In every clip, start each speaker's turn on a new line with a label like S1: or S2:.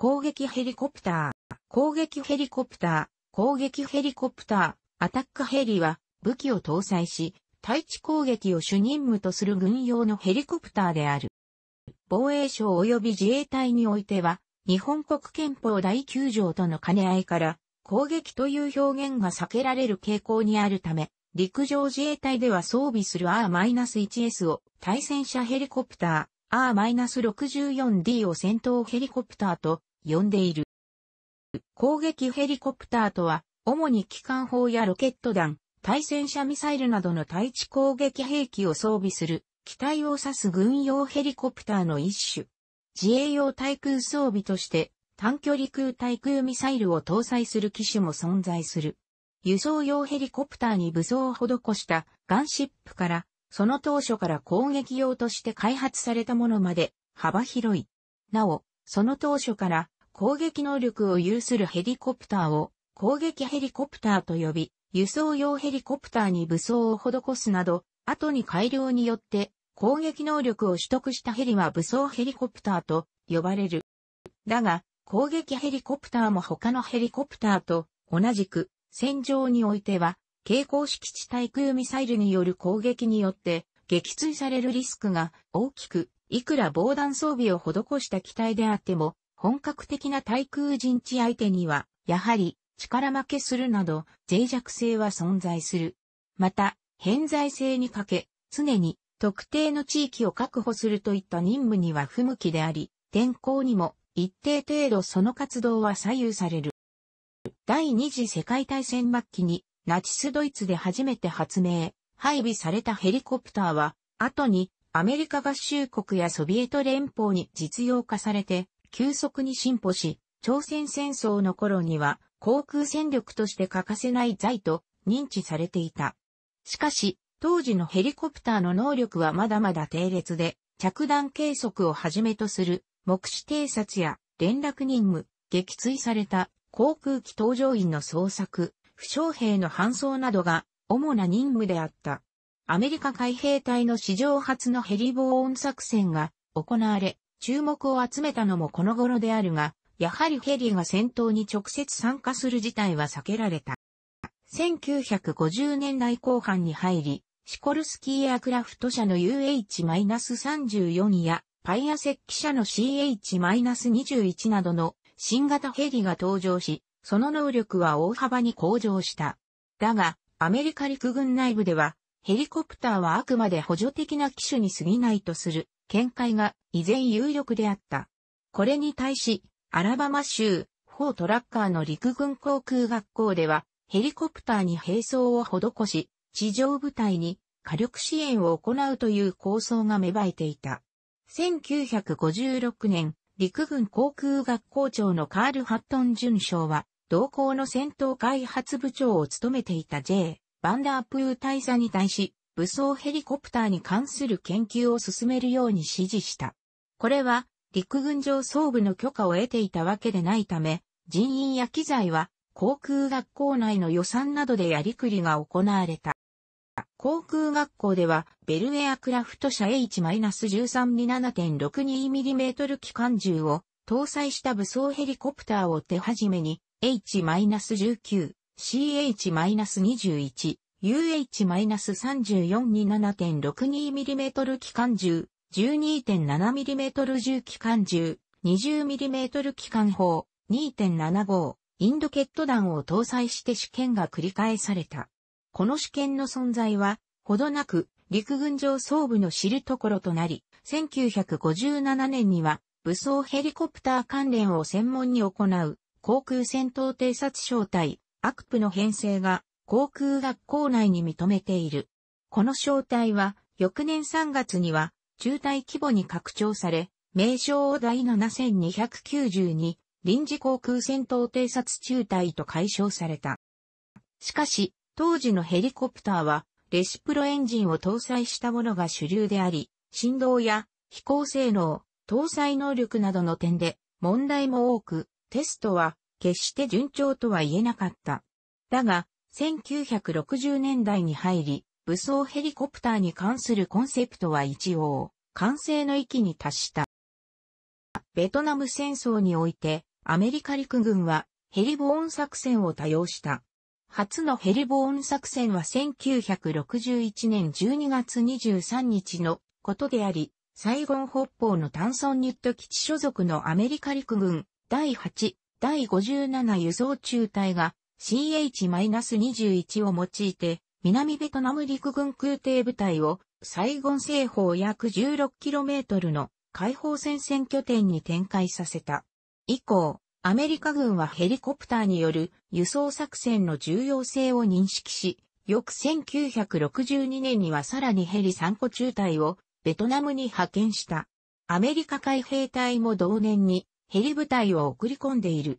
S1: 攻撃ヘリコプター、攻撃ヘリコプター、攻撃ヘリコプター、アタックヘリは武器を搭載し、対地攻撃を主任務とする軍用のヘリコプターである。防衛省及び自衛隊においては、日本国憲法第9条との兼ね合いから、攻撃という表現が避けられる傾向にあるため、陸上自衛隊では装備する R-1S を対戦車ヘリコプター、R-64D を戦闘ヘリコプターと呼んでいる。攻撃ヘリコプターとは、主に機関砲やロケット弾、対戦車ミサイルなどの対地攻撃兵器を装備する、機体を指す軍用ヘリコプターの一種。自衛用対空装備として、短距離空対空ミサイルを搭載する機種も存在する。輸送用ヘリコプターに武装を施したガンシップから、その当初から攻撃用として開発されたものまで幅広い。なお、その当初から攻撃能力を有するヘリコプターを攻撃ヘリコプターと呼び、輸送用ヘリコプターに武装を施すなど、後に改良によって攻撃能力を取得したヘリは武装ヘリコプターと呼ばれる。だが、攻撃ヘリコプターも他のヘリコプターと同じく戦場においては、蛍光式地対空ミサイルによる攻撃によって撃墜されるリスクが大きく、いくら防弾装備を施した機体であっても、本格的な対空陣地相手には、やはり力負けするなど脆弱性は存在する。また、偏在性にかけ、常に特定の地域を確保するといった任務には不向きであり、天候にも一定程度その活動は左右される。第二次世界大戦末期にナチスドイツで初めて発明、配備されたヘリコプターは、後にアメリカ合衆国やソビエト連邦に実用化されて、急速に進歩し、朝鮮戦争の頃には航空戦力として欠かせない財と認知されていた。しかし、当時のヘリコプターの能力はまだまだ低劣で、着弾計測をはじめとする目視偵察や連絡任務、撃墜された航空機搭乗員の捜索、負傷兵の搬送などが主な任務であった。アメリカ海兵隊の史上初のヘリ防音作戦が行われ、注目を集めたのもこの頃であるが、やはりヘリが戦闘に直接参加する事態は避けられた。1950年代後半に入り、シコルスキーエアクラフト社の UH-34 や、パイアセッキ社の CH-21 などの新型ヘリが登場し、その能力は大幅に向上した。だが、アメリカ陸軍内部では、ヘリコプターはあくまで補助的な機種に過ぎないとする見解が依然有力であった。これに対し、アラバマ州、フォートラッカーの陸軍航空学校では、ヘリコプターに並走を施し、地上部隊に火力支援を行うという構想が芽生えていた。1956年、陸軍航空学校長のカール・ハットン准将は、同校の戦闘開発部長を務めていた J. バンダープー大佐に対し、武装ヘリコプターに関する研究を進めるように指示した。これは陸軍上層部の許可を得ていたわけでないため、人員や機材は航空学校内の予算などでやりくりが行われた。航空学校では、ベルエアクラフト社 H-13 に 7.62mm 機関銃を搭載した武装ヘリコプターを手始めに、H-19、CH-21、UH-34 に 7.62mm 機関銃、12.7mm 銃機関銃、20mm 機関砲、2.75、インドケット弾を搭載して試験が繰り返された。この試験の存在は、ほどなく、陸軍上層部の知るところとなり、1957年には、武装ヘリコプター関連を専門に行う、航空戦闘偵察小隊、アクプの編成が、航空学校内に認めている。この招待は、翌年3月には、中隊規模に拡張され、名称を第7292臨時航空戦闘偵察中隊と解消された。しかし、当時のヘリコプターは、レシプロエンジンを搭載したものが主流であり、振動や飛行性能、搭載能力などの点で問題も多く、テストは決して順調とは言えなかった。だが、1960年代に入り、武装ヘリコプターに関するコンセプトは一応、完成の域に達した。ベトナム戦争において、アメリカ陸軍はヘリボーン作戦を多用した。初のヘリボーン作戦は1961年12月23日のことであり、サイゴン北方のタンソンニュット基地所属のアメリカ陸軍第8、第57輸送中隊が CH-21 を用いて、南ベトナム陸軍空挺部隊をサイゴン西方約 16km の解放戦線拠点に展開させた。以降、アメリカ軍はヘリコプターによる輸送作戦の重要性を認識し、翌1962年にはさらにヘリ3個中隊をベトナムに派遣した。アメリカ海兵隊も同年にヘリ部隊を送り込んでいる。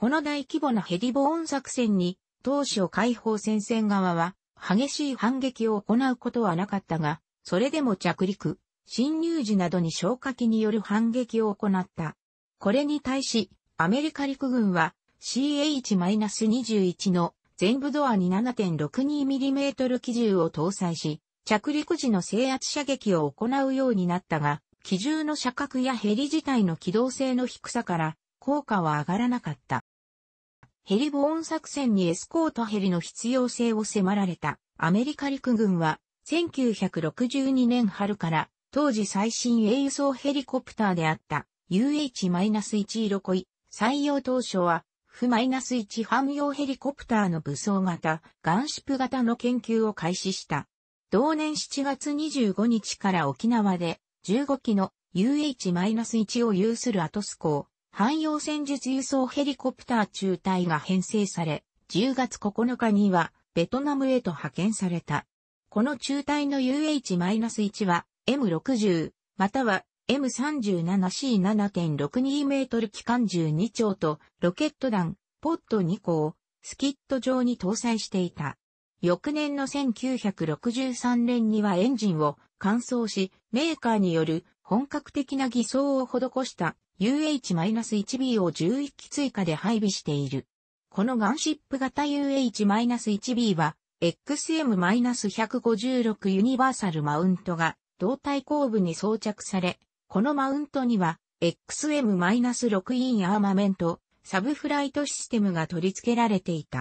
S1: この大規模なヘリボーン作戦に、当初解放戦線側は、激しい反撃を行うことはなかったが、それでも着陸、侵入時などに消火器による反撃を行った。これに対し、アメリカ陸軍は CH-21 の全部ドアに 7.62mm 機銃を搭載し、着陸時の制圧射撃を行うようになったが、機銃の射角やヘリ自体の機動性の低さから効果は上がらなかった。ヘリボーン作戦にエスコートヘリの必要性を迫られたアメリカ陸軍は1962年春から当時最新鋭輸送ヘリコプターであった UH-1 イロコイ採用当初は F-1 汎用ヘリコプターの武装型、ガンシップ型の研究を開始した。同年7月25日から沖縄で15機の UH-1 を有するアトス港、汎用戦術輸送ヘリコプター中隊が編成され、10月9日にはベトナムへと派遣された。この中隊の UH-1 は M60 または M37C7.62 メートル機関銃2丁とロケット弾ポット2個をスキット上に搭載していた。翌年の1963年にはエンジンを乾燥し、メーカーによる本格的な偽装を施した UH-1B を11機追加で配備している。このガンシップ型 UH-1B は、XM-156 ユニバーサルマウントが胴体後部に装着され、このマウントには XM-6 インアーマメント、サブフライトシステムが取り付けられていた。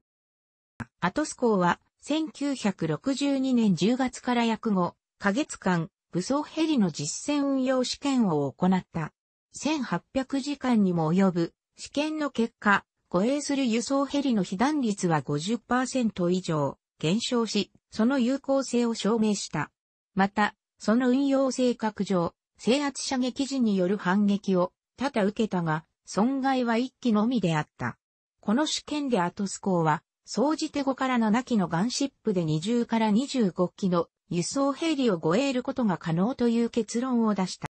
S1: アトスコーは1962年10月から約5ヶ月間武装ヘリの実戦運用試験を行った。1800時間にも及ぶ試験の結果、護衛する輸送ヘリの被弾率は50%以上減少し、その有効性を証明した。また、その運用性格上、制圧射撃時による反撃を多々受けたが、損害は1機のみであった。この試験でアトス港は、総じて5から7機のガンシップで20から25機の輸送ヘリを護衛ることが可能という結論を出した。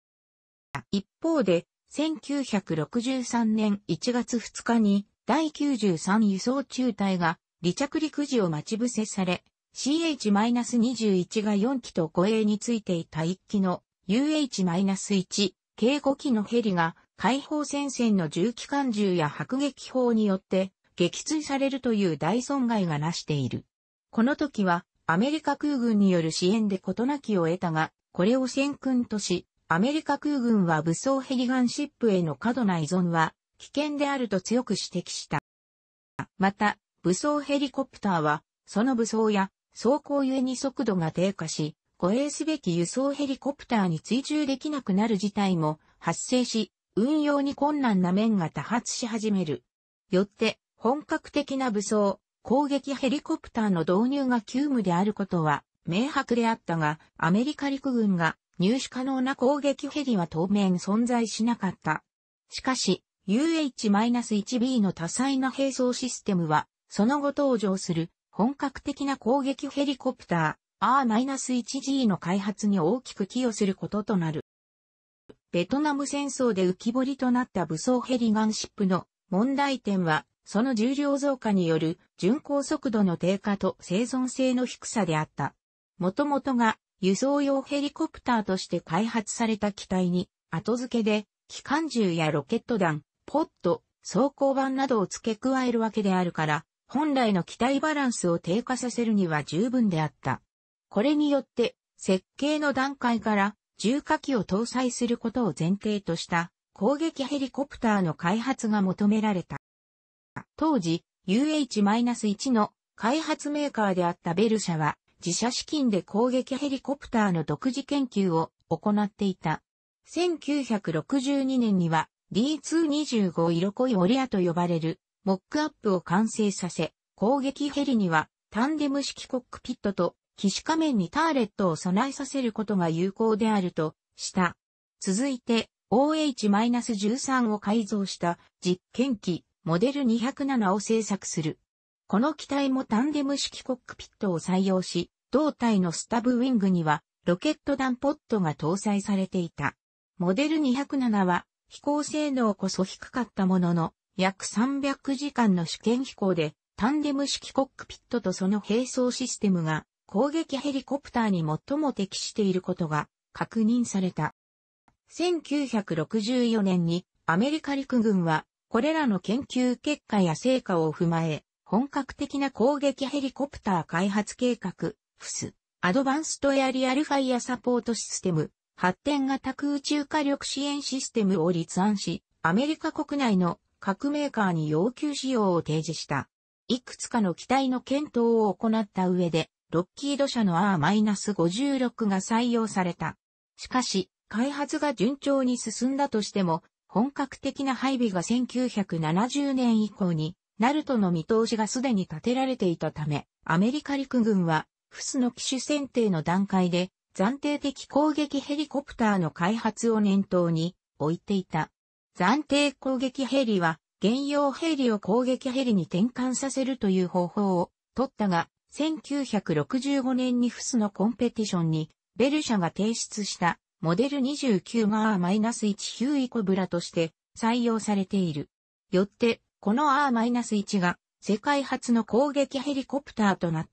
S1: 一方で、1963年1月2日に第93輸送中隊が離着陸時を待ち伏せされ、CH-21 が4機と護衛についていた1機の UH-1 計5機のヘリが解放戦線の重機関銃や迫撃砲によって撃墜されるという大損害がなしている。この時はアメリカ空軍による支援で事なきを得たが、これを戦訓とし、アメリカ空軍は武装ヘリガンシップへの過度な依存は危険であると強く指摘した。また、武装ヘリコプターは、その武装や走行ゆえに速度が低下し、護衛すべき輸送ヘリコプターに追従できなくなる事態も発生し、運用に困難な面が多発し始める。よって、本格的な武装、攻撃ヘリコプターの導入が急務であることは明白であったが、アメリカ陸軍が入手可能な攻撃ヘリは当面存在しなかった。しかし、UH-1B の多彩な兵装システムは、その後登場する本格的な攻撃ヘリコプター R-1G の開発に大きく寄与することとなる。ベトナム戦争で浮き彫りとなった武装ヘリガンシップの問題点は、その重量増加による巡航速度の低下と生存性の低さであった。もともとが輸送用ヘリコプターとして開発された機体に、後付けで、機関銃やロケット弾、ポット、装甲板などを付け加えるわけであるから、本来の機体バランスを低下させるには十分であった。これによって、設計の段階から重火器を搭載することを前提とした攻撃ヘリコプターの開発が求められた。当時、UH-1 の開発メーカーであったベル社は、自社資金で攻撃ヘリコプターの独自研究を行っていた。1962年には D225 色恋オリアと呼ばれるモックアップを完成させ、攻撃ヘリにはタンデム式コックピットと騎士仮面にターレットを備えさせることが有効であるとした。続いて OH-13 を改造した実験機モデル207を製作する。この機体もタンデム式コックピットを採用し、胴体のスタブウィングにはロケット弾ポットが搭載されていた。モデル207は飛行性能こそ低かったものの、約300時間の試験飛行でタンデム式コックピットとその並走システムが攻撃ヘリコプターに最も適していることが確認された。1964年にアメリカ陸軍はこれらの研究結果や成果を踏まえ本格的な攻撃ヘリコプター開発計画、フス、アドバンストエアリアルファイアサポートシステム、発展型空中火力支援システムを立案し、アメリカ国内の各メーカーに要求仕様を提示した。いくつかの機体の検討を行った上で、ロッキード社の R-56 が採用された。しかし、開発が順調に進んだとしても、本格的な配備が1970年以降になるとの見通しがすでに立てられていたため、アメリカ陸軍は、フスの機種選定の段階で、暫定的攻撃ヘリコプターの開発を念頭に置いていた。暫定攻撃ヘリは、現用ヘリを攻撃ヘリに転換させるという方法を取ったが、1965年にフスのコンペティションに、ベル社が提出したモデル29がス1ヒューイコブラとして採用されている。よって、この R-1 が世界初の攻撃ヘリコプターとなっ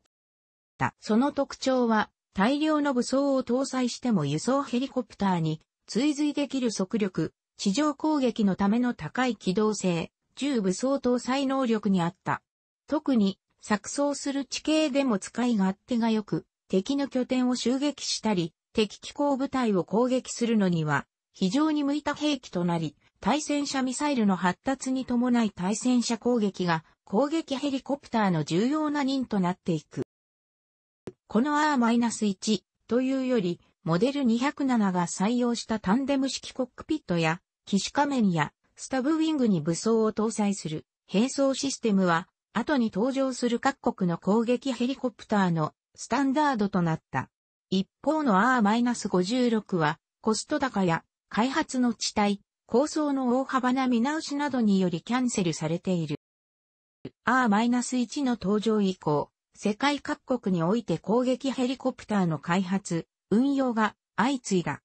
S1: た。その特徴は大量の武装を搭載しても輸送ヘリコプターに追随できる速力、地上攻撃のための高い機動性、重武装搭載能力にあった。特に錯綜する地形でも使い勝手が良く、敵の拠点を襲撃したり、敵機構部隊を攻撃するのには非常に向いた兵器となり、対戦車ミサイルの発達に伴い対戦車攻撃が攻撃ヘリコプターの重要な任となっていく。この R-1 というより、モデル207が採用したタンデム式コックピットや、機種仮面やスタブウィングに武装を搭載する並走システムは、後に登場する各国の攻撃ヘリコプターのスタンダードとなった。一方の R-56 は、コスト高や開発の地帯、構想の大幅な見直しなどによりキャンセルされている。R-1 の登場以降、世界各国において攻撃ヘリコプターの開発、運用が相次いだ。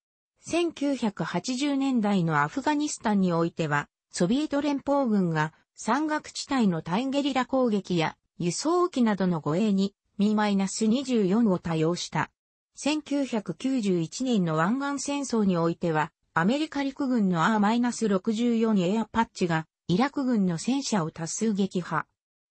S1: 1980年代のアフガニスタンにおいては、ソビエト連邦軍が山岳地帯の対ゲリラ攻撃や輸送機などの護衛に B-24 を多用した。1991年の湾岸戦争においては、アメリカ陸軍の R-64 エアパッチが、イラク軍の戦車を多数撃破。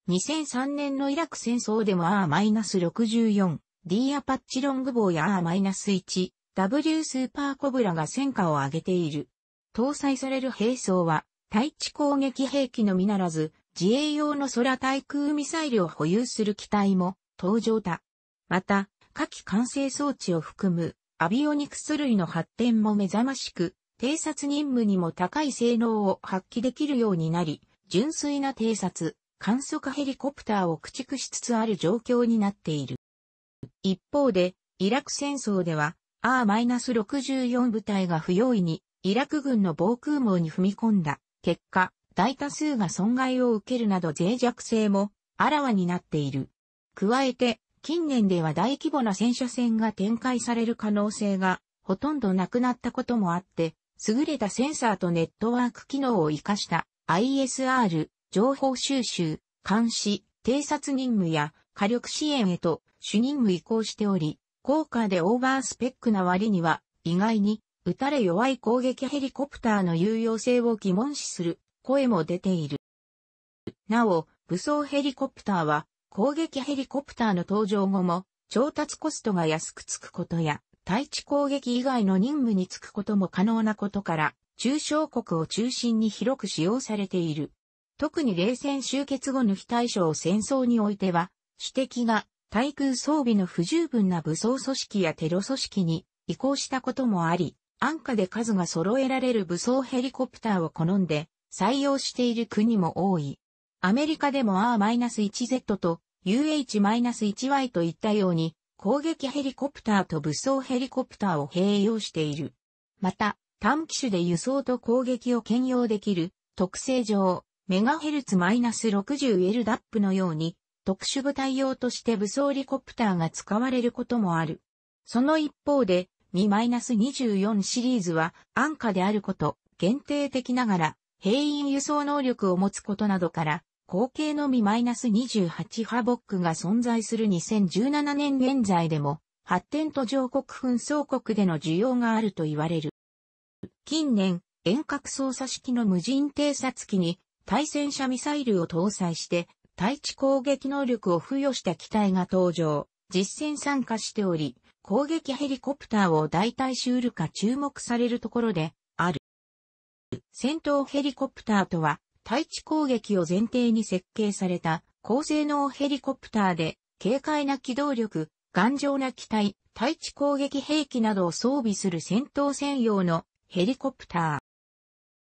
S1: 2003年のイラク戦争でも R-64、D アパッチロングボーや R-1、W スーパーコブラが戦果を上げている。搭載される兵装は、対地攻撃兵器のみならず、自衛用の空対空ミサイルを保有する機体も登場だ。また、下記完成装置を含むアビオニクス類の発展も目覚ましく、偵察任務にも高い性能を発揮できるようになり、純粋な偵察、観測ヘリコプターを駆逐しつつある状況になっている。一方で、イラク戦争では、R-64 部隊が不用意に、イラク軍の防空網に踏み込んだ結果、大多数が損害を受けるなど脆弱性もあらわになっている。加えて、近年では大規模な戦車戦が展開される可能性がほとんどなくなったこともあって、優れたセンサーとネットワーク機能を活かした ISR、情報収集、監視、偵察任務や火力支援へと主任務移行しており、高価でオーバースペックな割には意外に撃たれ弱い攻撃ヘリコプターの有用性を疑問視する声も出ている。なお、武装ヘリコプターは攻撃ヘリコプターの登場後も、調達コストが安くつくことや、対地攻撃以外の任務につくことも可能なことから、中小国を中心に広く使用されている。特に冷戦終結後の非対称戦争においては、主敵が対空装備の不十分な武装組織やテロ組織に移行したこともあり、安価で数が揃えられる武装ヘリコプターを好んで採用している国も多い。アメリカでも R-1Z と UH-1Y といったように攻撃ヘリコプターと武装ヘリコプターを併用している。また、短機種で輸送と攻撃を兼用できる特性上、MHz-60LDAP のように特殊部隊用として武装ヘリコプターが使われることもある。その一方で、2 2 4シリーズは安価であること、限定的ながら、兵員輸送能力を持つことなどから、後継のみ -28 ハボックが存在する2017年現在でも、発展途上国紛争国での需要があると言われる。近年、遠隔操作式の無人偵察機に対戦車ミサイルを搭載して、対地攻撃能力を付与した機体が登場、実戦参加しており、攻撃ヘリコプターを代替しうるか注目されるところである。戦闘ヘリコプターとは、対地攻撃を前提に設計された高性能ヘリコプターで軽快な機動力、頑丈な機体、対地攻撃兵器などを装備する戦闘専用のヘリコプタ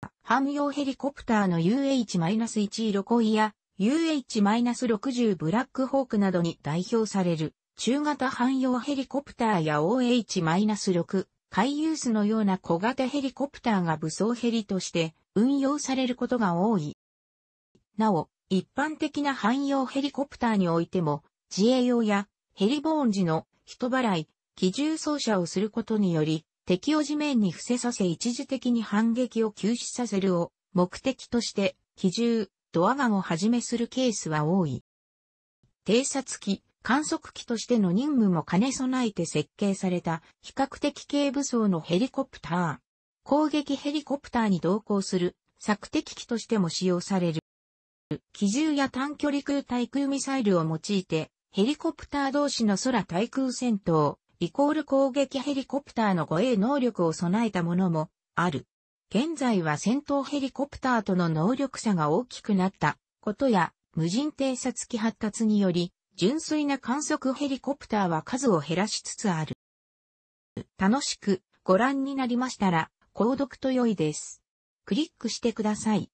S1: ー。汎用ヘリコプターの UH-1 ロコイや UH-60 ブラックホークなどに代表される中型汎用ヘリコプターや OH-6 海ユースのような小型ヘリコプターが武装ヘリとして運用されることが多い。なお、一般的な汎用ヘリコプターにおいても、自衛用やヘリボーン時の人払い、機銃操作をすることにより、敵を地面に伏せさせ一時的に反撃を休止させるを目的として、機銃、ドアガンをはじめするケースは多い。偵察機、観測機としての任務も兼ね備えて設計された比較的軽武装のヘリコプター。攻撃ヘリコプターに同行する索敵機としても使用される。機銃や短距離空対空ミサイルを用いて、ヘリコプター同士の空対空戦闘、イコール攻撃ヘリコプターの護衛能力を備えたものもある。現在は戦闘ヘリコプターとの能力差が大きくなったことや、無人偵察機発達により、純粋な観測ヘリコプターは数を減らしつつある。楽しくご覧になりましたら、購読と良いです。クリックしてください。